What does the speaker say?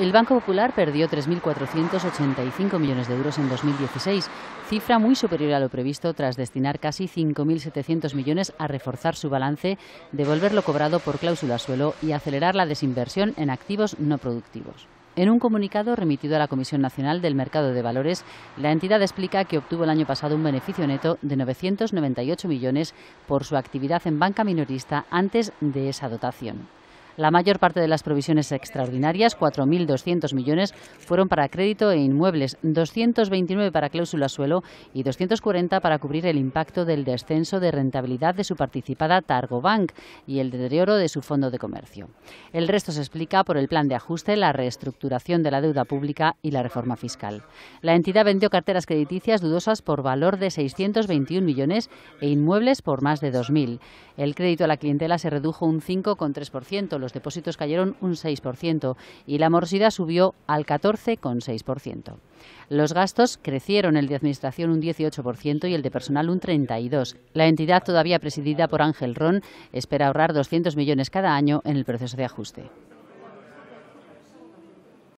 El Banco Popular perdió 3.485 millones de euros en 2016, cifra muy superior a lo previsto tras destinar casi 5.700 millones a reforzar su balance, devolver lo cobrado por cláusula suelo y acelerar la desinversión en activos no productivos. En un comunicado remitido a la Comisión Nacional del Mercado de Valores, la entidad explica que obtuvo el año pasado un beneficio neto de 998 millones por su actividad en banca minorista antes de esa dotación. La mayor parte de las provisiones extraordinarias, 4.200 millones, fueron para crédito e inmuebles, 229 para cláusula suelo y 240 para cubrir el impacto del descenso de rentabilidad de su participada Targobank y el deterioro de su fondo de comercio. El resto se explica por el plan de ajuste, la reestructuración de la deuda pública y la reforma fiscal. La entidad vendió carteras crediticias dudosas por valor de 621 millones e inmuebles por más de 2.000. El crédito a la clientela se redujo un 5,3%. Los los depósitos cayeron un 6% y la morosidad subió al 14,6%. Los gastos crecieron el de administración un 18% y el de personal un 32%. La entidad, todavía presidida por Ángel Ron, espera ahorrar 200 millones cada año en el proceso de ajuste.